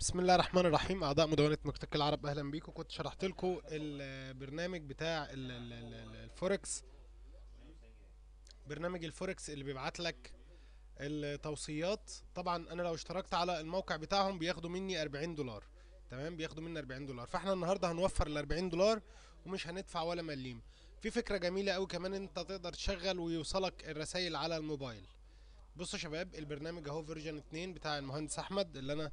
بسم الله الرحمن الرحيم اعضاء مدونه مكتك العرب اهلا بيكم كنت شرحت لكم البرنامج بتاع الفوركس برنامج الفوركس اللي بيبعت لك التوصيات طبعا انا لو اشتركت على الموقع بتاعهم بياخدوا مني 40 دولار تمام بياخدوا مني 40 دولار فاحنا النهارده هنوفر ال 40 دولار ومش هندفع ولا مليم في فكره جميله قوي كمان انت تقدر تشغل ويوصلك الرسائل على الموبايل بصوا يا شباب البرنامج اهو فيرجن 2 بتاع المهندس احمد اللي انا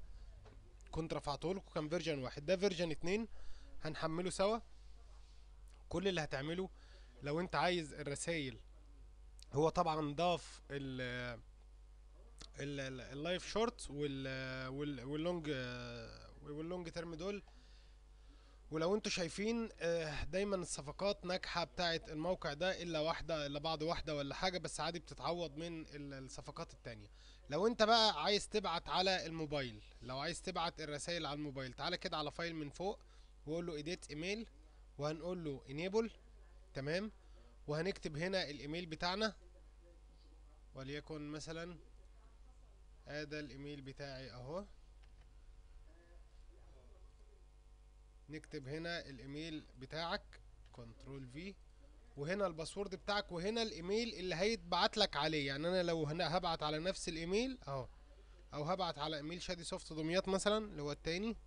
كنت رفعته لكم كان فيرجن واحد ده فيرجن اتنين هنحمله سوا كل اللي هتعمله لو انت عايز الرسايل هو طبعا ضاف ال اللايف شورت وال واللونج واللونج تيرم دول ولو انتوا شايفين آه، دايما الصفقات ناجحه بتاعه الموقع ده الا واحده الا بعض واحده ولا حاجه بس عادي بتتعوض من الصفقات التانية لو انت بقى عايز تبعت على الموبايل لو عايز تبعت الرسائل على الموبايل تعالى كده على فايل من فوق وقول له ايديت ايميل وهنقول له انيبل تمام وهنكتب هنا الايميل بتاعنا وليكن مثلا هذا الايميل بتاعي اهو نكتب هنا الايميل بتاعك كنترول في وهنا الباسورد بتاعك وهنا الايميل اللي هيتبعت لك عليه يعني انا لو هنا هبعت على نفس الايميل اهو او هبعت على ايميل شادي سوفت دمياط مثلا اللي هو التاني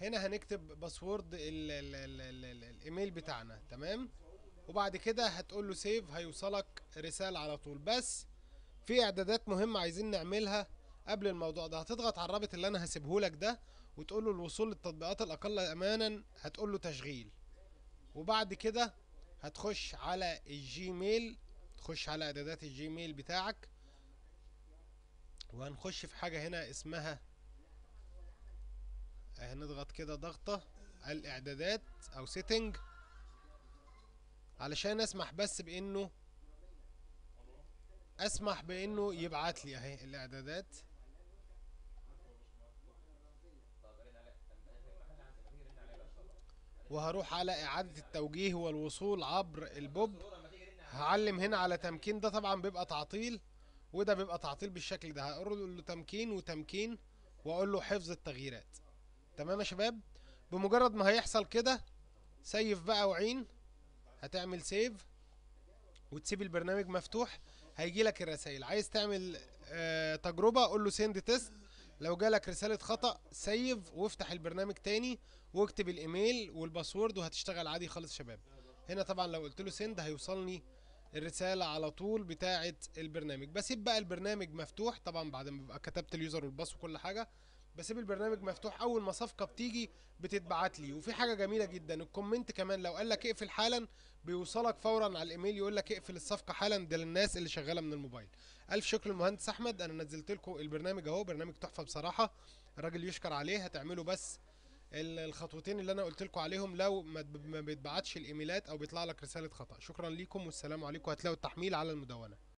هنا هنكتب باسورد الايميل بتاعنا تمام وبعد كده هتقول له سيف هيوصلك رساله على طول بس في اعدادات مهمه عايزين نعملها قبل الموضوع ده هتضغط على الرابط اللي انا هسيبهولك ده وتقول له الوصول للتطبيقات الاقل امانا هتقول له تشغيل وبعد كده هتخش على الجيميل تخش على اعدادات الجيميل بتاعك وهنخش في حاجه هنا اسمها هنضغط كده ضغطه الاعدادات او سيتنج علشان اسمح بس بانه اسمح بانه يبعت لي اهي الاعدادات وهروح على اعادة التوجيه والوصول عبر البوب هعلم هنا على تمكين ده طبعا بيبقى تعطيل وده بيبقى تعطيل بالشكل ده هقول له تمكين وتمكين واقول له حفظ التغييرات تمام يا شباب بمجرد ما هيحصل كده سيف بقى وعين هتعمل سيف وتسيب البرنامج مفتوح هيجي لك الرسائل عايز تعمل آه تجربه قول له سند تيست لو جالك رساله خطا سيف وافتح البرنامج تاني واكتب الايميل والباسورد وهتشتغل عادي خالص شباب هنا طبعا لو قلت له سند هيوصلني الرساله على طول بتاعه البرنامج بسيب بقى البرنامج مفتوح طبعا بعد ما ببقى كتبت اليوزر والباس وكل حاجه بسيب البرنامج مفتوح اول ما صفقه بتيجي بتتبعت لي وفي حاجه جميله جدا الكومنت كمان لو قال لك اقفل حالا بيوصلك فورا على الايميل يقول لك اقفل الصفقه حالا ده للناس اللي شغاله من الموبايل الف شكر للمهندس احمد انا نزلت لكم البرنامج اهو برنامج تحفه بصراحه الراجل يشكر عليه هتعملوا بس الخطوتين اللي انا قلت لكم عليهم لو ما بيتبعتش الايميلات او بيطلع لك رساله خطا شكرا ليكم والسلام عليكم هتلاقوا التحميل على المدونه